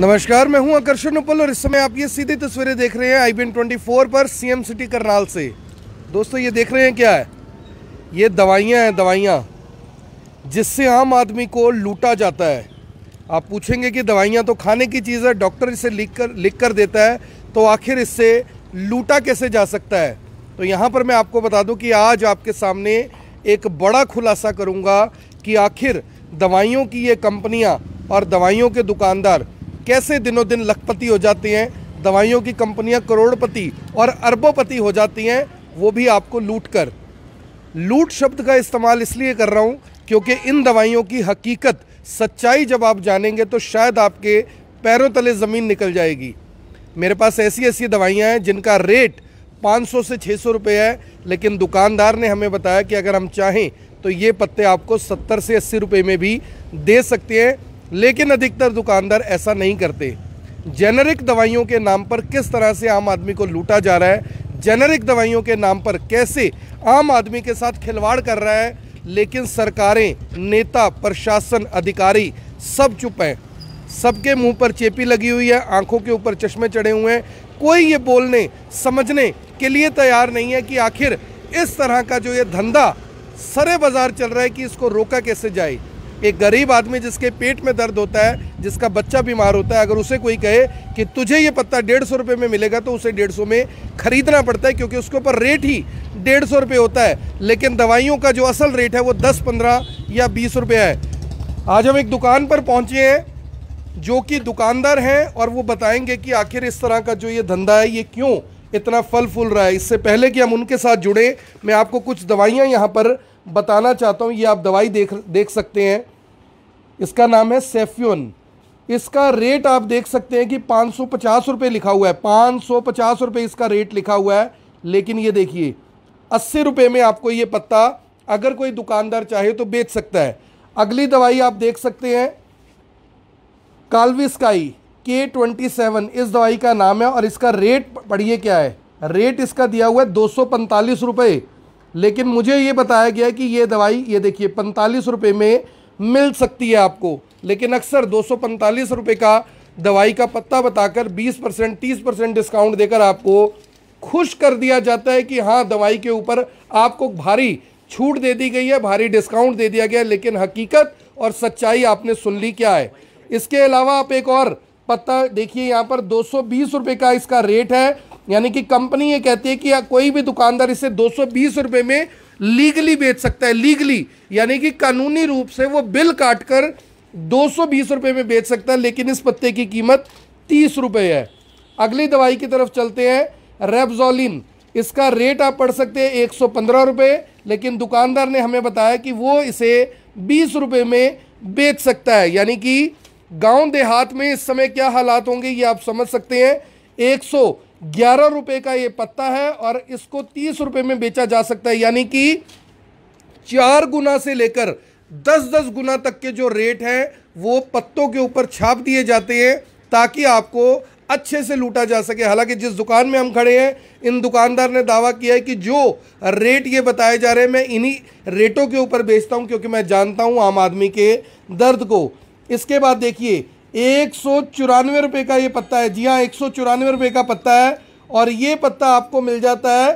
नमस्कार मैं हूं आकर्षण उपल और इस समय आप ये सीधी तस्वीरें देख रहे हैं आई बी ट्वेंटी फोर पर सीएम सिटी करनाल से दोस्तों ये देख रहे हैं क्या है ये दवाइयाँ हैं दवाइयाँ जिससे आम आदमी को लूटा जाता है आप पूछेंगे कि दवाइयाँ तो खाने की चीज़ है डॉक्टर इसे लिख कर लिख कर देता है तो आखिर इससे लूटा कैसे जा सकता है तो यहाँ पर मैं आपको बता दूँ कि आज आपके सामने एक बड़ा खुलासा करूँगा कि आखिर दवाइयों की ये कंपनियाँ और दवाइयों के दुकानदार कैसे दिनों दिन लखपति हो जाती हैं दवाइयों की कंपनियां करोड़पति और अरबोपति हो जाती हैं वो भी आपको लूट कर लूट शब्द का इस्तेमाल इसलिए कर रहा हूँ क्योंकि इन दवाइयों की हकीकत सच्चाई जब आप जानेंगे तो शायद आपके पैरों तले ज़मीन निकल जाएगी मेरे पास ऐसी ऐसी दवाइयाँ हैं जिनका रेट 500 से 600 रुपए है लेकिन दुकानदार ने हमें बताया कि अगर हम चाहें तो ये पत्ते आपको 70 से 80 रुपए में भी दे सकते हैं लेकिन अधिकतर दुकानदार ऐसा नहीं करते जेनरिक दवाइयों के नाम पर किस तरह से आम आदमी को लूटा जा रहा है जेनरिक दवाइयों के नाम पर कैसे आम आदमी के साथ खिलवाड़ कर रहा है लेकिन सरकारें नेता प्रशासन अधिकारी सब चुप हैं सबके मुंह पर चेपी लगी हुई है आंखों के ऊपर चश्मे चढ़े हुए हैं कोई ये बोलने समझने के लिए तैयार नहीं है कि आखिर इस तरह का जो ये धंधा सरे बाजार चल रहा है कि इसको रोका कैसे जाए एक गरीब आदमी जिसके पेट में दर्द होता है जिसका बच्चा बीमार होता है अगर उसे कोई कहे कि तुझे ये पत्ता डेढ़ सौ रुपये में मिलेगा तो उसे डेढ़ सौ में ख़रीदना पड़ता है क्योंकि उसके ऊपर रेट ही डेढ़ सौ रुपये होता है लेकिन दवाइयों का जो असल रेट है वो दस पंद्रह या बीस रुपये है आज हम एक दुकान पर पहुँचे हैं जो कि दुकानदार हैं और वो बताएंगे कि आखिर इस तरह का जो ये धंधा है ये क्यों इतना फल फूल रहा है इससे पहले कि हम उनके साथ जुड़ें मैं आपको कुछ दवाइयाँ यहाँ पर बताना चाहता हूँ ये आप दवाई देख देख सकते हैं इसका नाम है सेफ्योन इसका रेट आप देख सकते हैं कि पाँच सौ पचास रुपये लिखा हुआ है पाँच सौ पचास रुपये इसका रेट लिखा हुआ है लेकिन ये देखिए अस्सी रुपये में आपको ये पत्ता अगर कोई दुकानदार चाहे तो बेच सकता है अगली दवाई आप देख सकते हैं कालविस्काई के ट्वेंटी सेवन इस दवाई का नाम है और इसका रेट पढ़िए क्या है रेट इसका दिया हुआ है दो सौ पैंतालीस रुपये लेकिन मुझे ये बताया गया कि ये दवाई ये देखिए पैंतालीस रुपये में मिल सकती है आपको लेकिन अक्सर दो सौ का दवाई का पत्ता बताकर 20 परसेंट तीस परसेंट डिस्काउंट देकर आपको खुश कर दिया जाता है कि हाँ दवाई के ऊपर आपको भारी छूट दे दी गई है भारी डिस्काउंट दे दिया गया लेकिन हकीकत और सच्चाई आपने सुन ली क्या है इसके अलावा आप एक और पत्ता देखिए यहाँ पर दो सौ का इसका रेट है यानी कि कंपनी ये कहती है कि कोई भी दुकानदार इसे दो सौ में लीगली बेच सकता है लीगली यानी कि कानूनी रूप से वो बिल काट कर दो रुपए में बेच सकता है लेकिन इस पत्ते की कीमत तीस रुपये है अगली दवाई की तरफ चलते हैं रेबजोलिन इसका रेट आप पढ़ सकते हैं एक सौ लेकिन दुकानदार ने हमें बताया कि वो इसे बीस रुपये में बेच सकता है यानी कि गांव देहात में इस समय क्या हालात होंगे ये आप समझ सकते हैं एक सौ ग्यारह रुपए का ये पत्ता है और इसको तीस रुपए में बेचा जा सकता है यानी कि चार गुना से लेकर दस दस गुना तक के जो रेट हैं वो पत्तों के ऊपर छाप दिए जाते हैं ताकि आपको अच्छे से लूटा जा सके हालांकि जिस दुकान में हम खड़े हैं इन दुकानदार ने दावा किया है कि जो रेट ये बताए जा रहे हैं मैं इन्हीं रेटों के ऊपर बेचता हूँ क्योंकि मैं जानता हूँ आम आदमी के दर्द को इसके बाद देखिए एक सौ चौरानवे रुपये का ये पत्ता है जी हाँ एक सौ चौरानवे रुपये का पत्ता है और ये पत्ता आपको मिल जाता है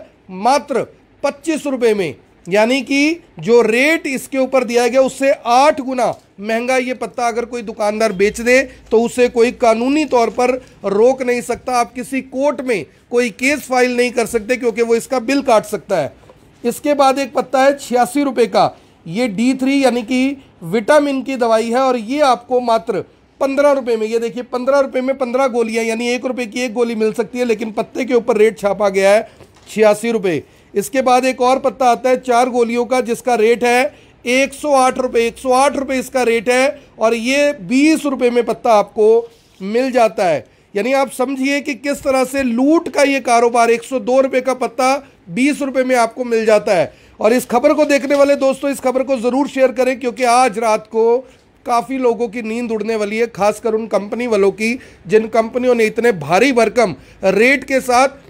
मात्र पच्चीस रुपये में यानी कि जो रेट इसके ऊपर दिया गया उससे आठ गुना महंगा ये पत्ता अगर कोई दुकानदार बेच दे तो उसे कोई कानूनी तौर पर रोक नहीं सकता आप किसी कोर्ट में कोई केस फाइल नहीं कर सकते क्योंकि वो इसका बिल काट सकता है इसके बाद एक पत्ता है छियासी रुपये का ये डी थ्री यानी कि विटामिन की दवाई है और ये आपको मात्र पंद्रह रुपये में ये देखिए पंद्रह रुपये में पंद्रह गोलियाँ यानी एक रुपये की एक गोली मिल सकती है लेकिन पत्ते के ऊपर रेट छापा गया है छियासी रुपये इसके बाद एक और पत्ता आता है चार गोलियों का जिसका रेट है एक सौ आठ रुपये एक सौ आठ रुपये इसका रेट है और ये बीस रुपये में पत्ता आपको मिल जाता है यानी आप समझिए कि किस तरह से लूट का ये कारोबार एक सौ दो रुपये का पत्ता बीस रुपये में आपको मिल जाता है और इस खबर को देखने वाले दोस्तों इस खबर को ज़रूर शेयर करें क्योंकि आज रात को काफ़ी लोगों की नींद उड़ने वाली है खासकर उन कंपनी वालों की जिन कंपनियों ने इतने भारी भरकम रेट के साथ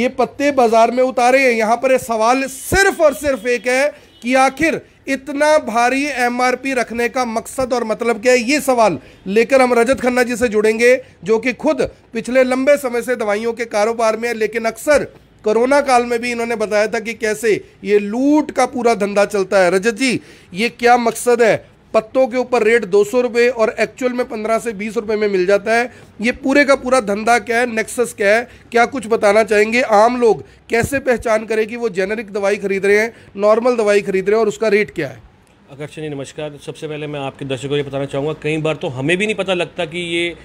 ये पत्ते बाजार में उतारे हैं यहाँ पर सवाल सिर्फ और सिर्फ एक है कि आखिर इतना भारी एमआरपी रखने का मकसद और मतलब क्या है ये सवाल लेकर हम रजत खन्ना जी से जुड़ेंगे जो कि खुद पिछले लंबे समय से दवाइयों के कारोबार में है लेकिन अक्सर कोरोना काल में भी इन्होंने बताया था कि कैसे ये लूट का पूरा धंधा चलता है रजत जी ये क्या मकसद है पत्तों के ऊपर रेट दो सौ और एक्चुअल में पंद्रह से बीस रुपये में मिल जाता है ये पूरे का पूरा धंधा क्या है नेक्सस क्या है क्या कुछ बताना चाहेंगे आम लोग कैसे पहचान करें कि वो जेनरिक दवाई खरीद रहे हैं नॉर्मल दवाई खरीद रहे हैं और उसका रेट क्या है आकर्षण जी नमस्कार सबसे पहले मैं आपके दर्शकों को ये बताना चाहूँगा कई बार तो हमें भी नहीं पता लगता कि ये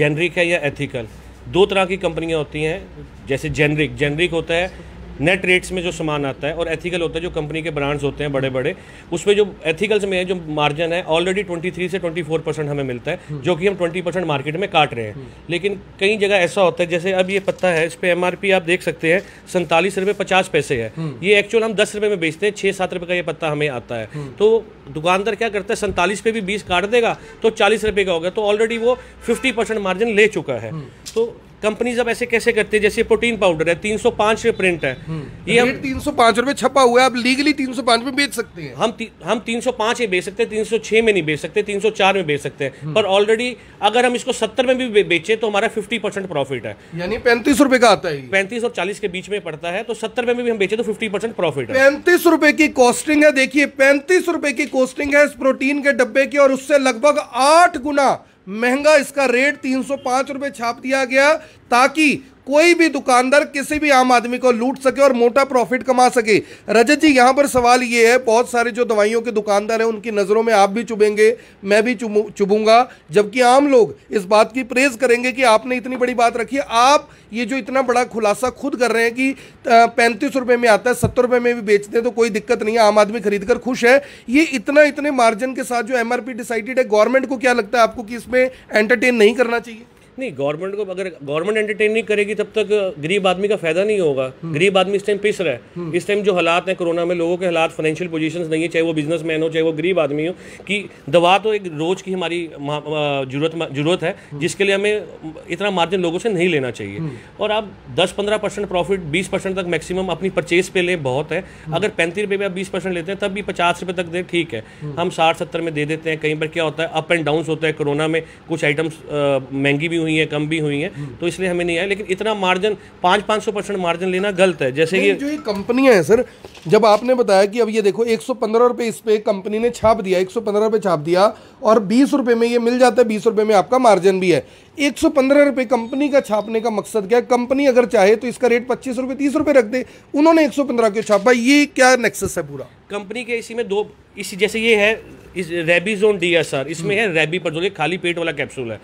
जेनरिक है या एथिकल दो तरह की कंपनियाँ होती हैं जैसे जेनरिक जेनरिक होता है नेट रेट्स में जो सामान आता है और एथिकल होता है जो कंपनी के ब्रांड्स होते हैं बड़े बड़े उसमें जो एथिकल्स में है जो मार्जिन है ऑलरेडी 23 से 24 परसेंट हमें मिलता है हम्म। जो कि हम 20 परसेंट मार्केट में काट रहे हैं हम्म। लेकिन कई जगह ऐसा होता है जैसे अब ये पत्ता है इस पर एम आप देख सकते हैं सैंतालीस रुपये पचास पैसे है हम्म। ये एक्चुअल हम दस रुपये में बेचते हैं छः सात रुपये का ये पत्ता हमें आता है तो दुकानदार क्या करता है सैंतालीस पे भी बीस काट देगा तो चालीस रुपये का होगा तो ऑलरेडी वो फिफ्टी मार्जिन ले चुका है तो कंपनीज अब ऐसे कैसे करती है जैसे प्रोटीन पाउडर है तीन सौ पांच प्रिंट है हम्म। ये हम तीन सौ पांच रुपए छपा हुआ है आप लीगली तीन सौ पांच में बेच सकते हैं हम ती, हम तीन सौ पांच में बेच सकते हैं तीन सौ छह में नहीं बेच सकते तीन सौ चार में बेच सकते हैं हम्म। पर ऑलरेडी अगर हम इसको सत्तर में भी बेचे तो हमारा फिफ्टी परसेंट प्रॉफिट है यानी पैंतीस रुपए का आता है पैंतीस और चालीस के बीच में पड़ता है तो सत्तर में भी हम बेचे तो फिफ्टी परसेंट प्रॉफिट है पैंतीस रुपए की कॉस्टिंग है देखिए पैंतीस रुपए की कॉस्टिंग है इस प्रोटीन के डब्बे की और उससे लगभग आठ गुना महंगा इसका रेट तीन सौ पांच रुपए छाप दिया गया ताकि कोई भी दुकानदार किसी भी आम आदमी को लूट सके और मोटा प्रॉफिट कमा सके रजत जी यहाँ पर सवाल ये है बहुत सारे जो दवाइयों के दुकानदार हैं उनकी नज़रों में आप भी चुभेंगे मैं भी चुभूंगा जबकि आम लोग इस बात की प्रेज करेंगे कि आपने इतनी बड़ी बात रखी आप ये जो इतना बड़ा खुलासा खुद कर रहे हैं कि पैंतीस रुपये में आता है सत्तर रुपये में भी बेचते हैं तो कोई दिक्कत नहीं है आम आदमी खरीद कर खुश है ये इतना इतने मार्जिन के साथ जो एमआरपी डिसाइडेड है गवर्नमेंट को क्या लगता है आपको कि इसमें एंटरटेन नहीं करना चाहिए नहीं गवर्नमेंट को अगर गवर्नमेंट एंटरटेन नहीं करेगी तब तक गरीब आदमी का फायदा नहीं होगा हम्म। गरीब आदमी इस टाइम पिस रहा है हम्म। इस टाइम जो हालात हैं कोरोना में लोगों के हालात फाइनेंशियल पोजीशंस नहीं है चाहे वो बिजनेसमैन हो चाहे वो गरीब आदमी हो कि दवा तो एक रोज की हमारी जरूरत जरूरत है हम्म। जिसके लिए हमें इतना मार्जिन लोगों से नहीं लेना चाहिए और आप दस पंद्रह परसेंट प्रॉफिट बीस परसेंट तक मैक्सिमम अपनी परचेज पे लें बहुत है अगर पैंतीस रुपये आप बीस परसेंट लेते हैं तब भी पचास रुपये तक दे ठीक है हम साठ सत्तर में दे देते हैं कहीं पर क्या होता है अप एंड डाउन होता है कोरोना में कुछ आइटम्स महंगी भी हुई हुई हैं कम भी हुई हैं तो इसलिए हमें नहीं आया लेकिन इतना मार्जिन पाँच पाँच सौ परसेंट मार्जिन लेना गलत है जैसे कि जो ये कंपनियां हैं सर जब आपने बताया कि अब ये देखो एक सौ इस पर कंपनी ने छाप दिया एक सौ छाप दिया और बीस में ये मिल जाता है बीस में आपका मार्जिन भी है एक सौ कंपनी का छापने का मकसद क्या है कंपनी अगर चाहे तो इसका रेट पच्चीस रुपये तीस रुपये रख दे उन्होंने एक सौ क्यों छापा ये क्या नेक्सस है पूरा कंपनी के इसी में दो इसी जैसे ये है इस रेबीजोन डी एस आर इसमें है रेबी पर जो ये खाली पेट वाला कैप्सूल है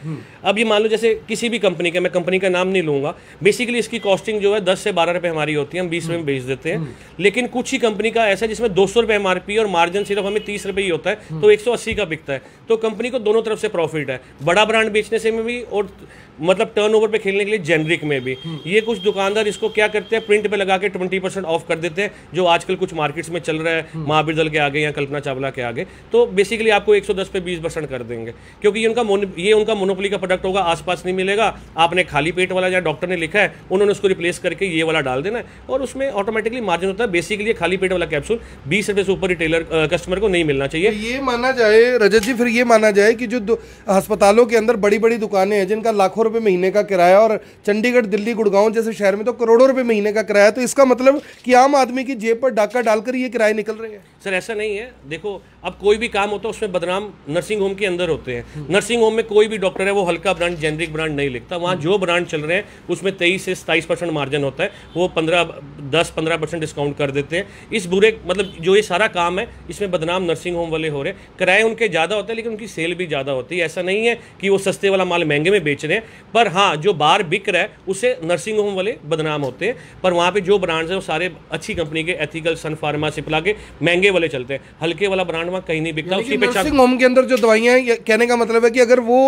अब ये मान लो जैसे किसी भी कंपनी का मैं कंपनी का नाम नहीं लूंगा बेसिकली इसकी कॉस्टिंग जो है दस से बारह रुपए हमारी होती है हम बीस रुपए में बेच देते हैं लेकिन कुछ ही कंपनी का ऐसा है जिसमें दो सौ रुपए एमआरपी और मार्जिन सिर्फ हमें तीस रुपए ही होता है तो एक सौ अस्सी का बिकता है तो कंपनी को दोनों तरफ से प्रॉफिट है बड़ा ब्रांड बेचने से भी और मतलब टर्नओवर पे खेलने के लिए जेनरिक में भी हम्म। ये कुछ दुकानदार इसको क्या करते हैं प्रिंट पे लगा के ट्वेंटी परसेंट ऑफ कर देते हैं जो आजकल कुछ मार्केट्स में चल रहा है हम्म। महावीर दल के आगे या कल्पना चावला के आगे तो बेसिकली आपको 110 पे 20 परसेंट कर देंगे क्योंकि ये उनका ये उनका मोनोपली का प्रोडक्ट होगा आसपास नहीं मिलेगा आपने खाली पेट वाला जहाँ डॉक्टर ने लिखा है उन्होंने उसको रिप्लेस करके ये वाला डाल देना है और उसमें ऑटोमेटिकली मार्जिन होता है बेसिकली खाली पेट वाला कैप्सूल बीस रुपये से ऊपर रिटेलर कस्टमर को नहीं मिलना चाहिए तो ये माना जाए रजत जी फिर ये माना जाए कि जो अस्पतालों के अंदर बड़ी बड़ी दुकानें हैं जिनका लाखों लाखों रुपए महीने का किराया और चंडीगढ़ दिल्ली गुड़गांव जैसे शहर में तो करोड़ों रुपए महीने का किराया तो इसका मतलब कि आम आदमी की जेब पर डाका डालकर ये किराए निकल रहे हैं सर ऐसा नहीं है देखो अब कोई भी काम होता है उसमें बदनाम नर्सिंग होम के अंदर होते हैं हम्म। नर्सिंग होम में कोई भी डॉक्टर है वो हल्का ब्रांड जेनरिक ब्रांड नहीं लिखता वहाँ जो ब्रांड चल रहे हैं उसमें तेईस से सताईस परसेंट मार्जिन होता है वो पंद्रह दस पंद्रह परसेंट डिस्काउंट कर देते हैं इस बुरे मतलब जो ये सारा काम है इसमें बदनाम नर्सिंग होम वाले हो रहे हैं किराए उनके ज़्यादा होते हैं लेकिन उनकी सेल भी ज़्यादा होती है ऐसा नहीं है कि वो सस्ते वाला माल महंगे में बेच रहे हैं पर हाँ जो बाहर बिक रहा है उसे नर्सिंग होम वाले बदनाम होते हैं पर वहाँ पे जो ब्रांड्स हैं वो सारे अच्छी कंपनी के एथिकल सन फार्मा सिपला के महंगे वाले चलते हैं हल्के वाला ब्रांड वहाँ कहीं नहीं बिकता उसकी नर्सिंग होम के अंदर जो दवाइयाँ हैं कहने का मतलब है कि अगर वो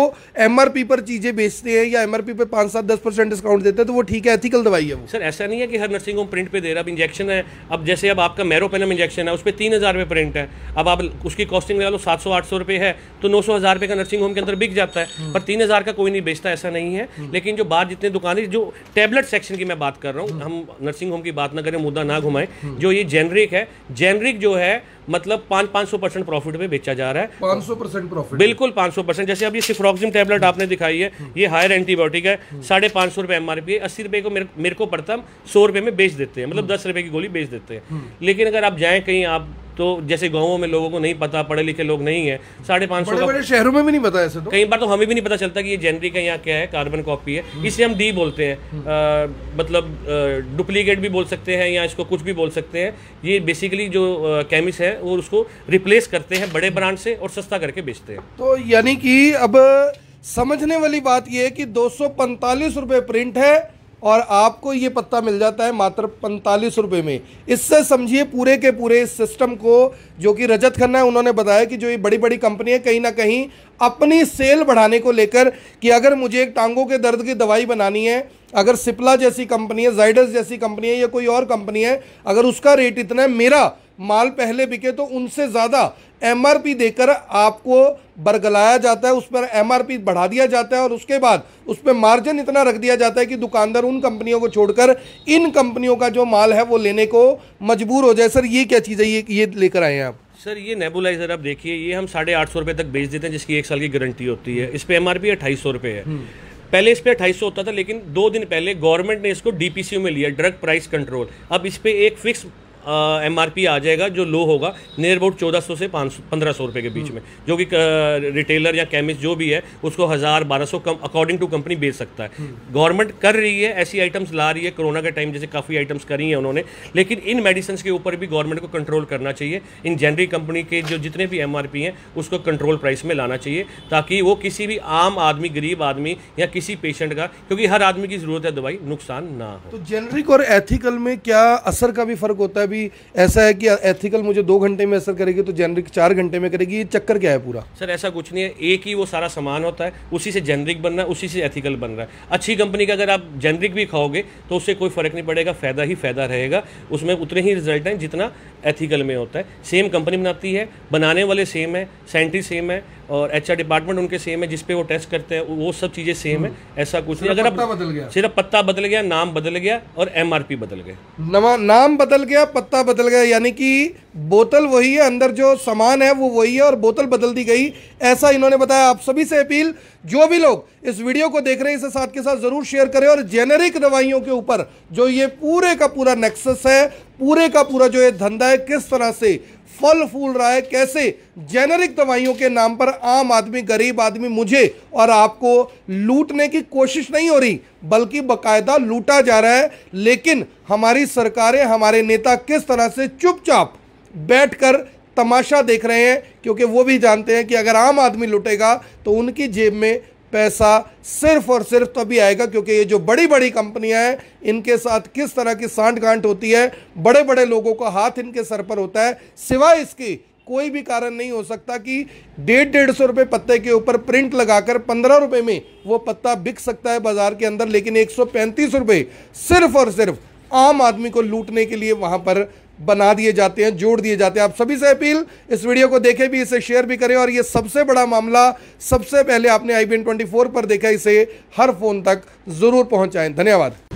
एम पर चीज़ें बेचते हैं या एम पर पाँच सात दस परसेंट डिस्काउंट देते हैं तो वो ठीक है एथिकल दवाई है वो सर ऐसा नहीं है कि हर नर्सिंग होम प्रिंट पर दे रहा अब इंजेक्शन है अब जैसे अब आपका मेरोपेनम इंजेक्शन है उस पर तीन हज़ार प्रिंट है अब आप उसकी कॉस्टिंग लगा लो सात सौ आठ सौ रुपये है तो नौ सौ हज़ार रुपये का नर्सिंग होम के अंदर बिक जाता है पर तीन हज़ार का कोई नहीं बेचता ऐसा नहीं है लेकिन जो बाहर जितने दुकानें जो टेबलेट सेक्शन की मैं बात कर रहा हूँ हम नर्सिंग होम की बात ना करें मुद्दा ना घुमाएं जो ये जेनरिक है जेनरिक जो है मतलब पाँच पाँच सौ परसेंट प्रॉफिट में बेचा जा रहा है पाँच सौ परसेंट प्रॉफिट बिल्कुल पाँच सौ परसेंट जैसे अब ये सिफ्रॉक्सिम टेबलेट आपने दिखाई है ये हायर एंटीबायोटिक है साढ़े पाँच सौ रुपये एम आर पी है अस्सी रुपये को मेरे, मेरे को पड़ता हम सौ रुपये में बेच देते हैं मतलब दस रुपये की गोली बेच देते हैं हम्म। लेकिन अगर आप जाएँ कहीं आप तो जैसे गाँवों में लोगों को नहीं पता पढ़े लिखे लोग नहीं है साढ़े पाँच सौ शहरों में भी नहीं पता ऐसे तो कई बार तो हमें भी नहीं पता चलता कि ये जेनरिक है यहाँ क्या है कार्बन कॉपी है हम्म। इसे हम डी बोलते हैं हम्म। मतलब डुप्लीकेट भी बोल सकते हैं या इसको कुछ भी बोल सकते हैं ये बेसिकली जो केमिस्ट है वो उसको रिप्लेस करते हैं बड़े ब्रांड से और सस्ता करके बेचते हैं तो यानी कि अब समझने वाली बात यह है कि दो सौ रुपये प्रिंट है और आपको ये पत्ता मिल जाता है मात्र पैंतालीस रुपये में इससे समझिए पूरे के पूरे इस सिस्टम को जो कि रजत खन्ना है उन्होंने बताया कि जो ये बड़ी बड़ी कंपनी है कहीं ना कहीं अपनी सेल बढ़ाने को लेकर कि अगर मुझे एक टांगों के दर्द की दवाई बनानी है अगर सिप्ला जैसी कंपनी है जाइडस जैसी कंपनी है या कोई और कंपनी है अगर उसका रेट इतना है मेरा माल पहले बिके तो उनसे ज़्यादा एमआरपी देकर आपको बरगलाया जाता है उस पर एमआरपी बढ़ा दिया जाता है और उसके बाद उस पर मार्जिन इतना रख दिया जाता है कि दुकानदार उन कंपनियों को छोड़कर इन कंपनियों का जो माल है वो लेने को मजबूर हो जाए सर ये क्या चीज़ है ये ये लेकर आए हैं आप सर ये नेबुलाइजर आप देखिए ये हम साढ़े आठ सौ रुपये तक बेच देते हैं जिसकी एक साल की गारंटी होती है इस पर एम आर पी अट्ठाईस सौ रुपये है हम्म। पहले इस पर अट्ठाईस होता था लेकिन दो दिन पहले गवर्नमेंट ने इसको डीपीसीओ में लिया ड्रग प्राइस कंट्रोल अब इस पर एक फिक्स एम आर आ जाएगा जो लो होगा नियर अबाउट चौदह सौ से पाँच सौ पंद्रह सौ रुपये के बीच में जो कि रिटेलर या केमिस्ट जो भी है उसको हज़ार बारह सौ कम अकॉर्डिंग टू कंपनी बेच सकता है गवर्नमेंट हम्म। कर रही है ऐसी आइटम्स ला रही है कोरोना के टाइम जैसे काफ़ी आइटम्स करी हैं उन्होंने लेकिन इन मेडिसिन के ऊपर भी गवर्नमेंट को कंट्रोल करना चाहिए इन जनरिक कंपनी के जो जितने भी एम हैं उसको कंट्रोल प्राइस में लाना चाहिए ताकि वो किसी भी आम आदमी गरीब आदमी या किसी पेशेंट का क्योंकि हर आदमी की ज़रूरत है दवाई नुकसान ना हो तो जेनरिक और एथिकल में क्या असर का भी फर्क होता है भी ऐसा है कि एथिकल मुझे दो घंटे में असर करेगी तो जेनरिक चार घंटे में करेगी ये चक्कर क्या है पूरा सर ऐसा कुछ नहीं है एक ही वो सारा सामान होता है उसी से जेनरिक बन रहा है उसी से एथिकल बन रहा है अच्छी कंपनी का अगर आप जेनरिक भी खाओगे तो उससे कोई फ़र्क नहीं पड़ेगा फ़ायदा ही फ़ायदा रहेगा उसमें उतने ही रिजल्ट हैं जितना एथिकल में होता है सेम कंपनी बनाती है बनाने वाले सेम है सेंट्री सेम है और एच डिपार्टमेंट उनके सेम है जिसपे वो टेस्ट करते हैं वो सब चीज़ें सेम है हम्म। ऐसा कुछ नहीं अगर आप बदल गया सिर्फ पत्ता बदल गया नाम बदल गया और एम बदल गए नाम बदल गया पत्ता बदल गया यानी कि बोतल वही है अंदर जो सामान है वो वही है और बोतल बदल दी गई ऐसा इन्होंने बताया आप सभी से अपील जो भी लोग इस वीडियो को देख रहे हैं इसे साथ के साथ ज़रूर शेयर करें और जेनेरिक दवाइयों के ऊपर जो ये पूरे का पूरा नेक्सस है पूरे का पूरा जो ये धंधा है किस तरह से फल फूल रहा है कैसे जेनरिक दवाइयों के नाम पर आम आदमी गरीब आदमी मुझे और आपको लूटने की कोशिश नहीं हो रही बल्कि बकायदा लूटा जा रहा है लेकिन हमारी सरकारें हमारे नेता किस तरह से चुपचाप बैठकर तमाशा देख रहे हैं क्योंकि वो भी जानते हैं कि अगर आम आदमी लुटेगा तो उनकी जेब में पैसा सिर्फ और सिर्फ तभी आएगा क्योंकि ये जो बड़ी बड़ी कंपनियां हैं इनके साथ किस तरह की सांठ गांठ होती है बड़े बड़े लोगों का हाथ इनके सर पर होता है सिवाय इसकी कोई भी कारण नहीं हो सकता कि डेढ़ डेढ़ सौ रुपये पत्ते के ऊपर प्रिंट लगाकर पंद्रह रुपये में वो पत्ता बिक सकता है बाजार के अंदर लेकिन एक सौ पैंतीस रुपये सिर्फ और सिर्फ आम आदमी को लूटने के लिए वहाँ पर बना दिए जाते हैं जोड़ दिए जाते हैं आप सभी से अपील इस वीडियो को देखें भी इसे शेयर भी करें और ये सबसे बड़ा मामला सबसे पहले आपने आई बी पर देखा इसे हर फ़ोन तक ज़रूर पहुंचाएं धन्यवाद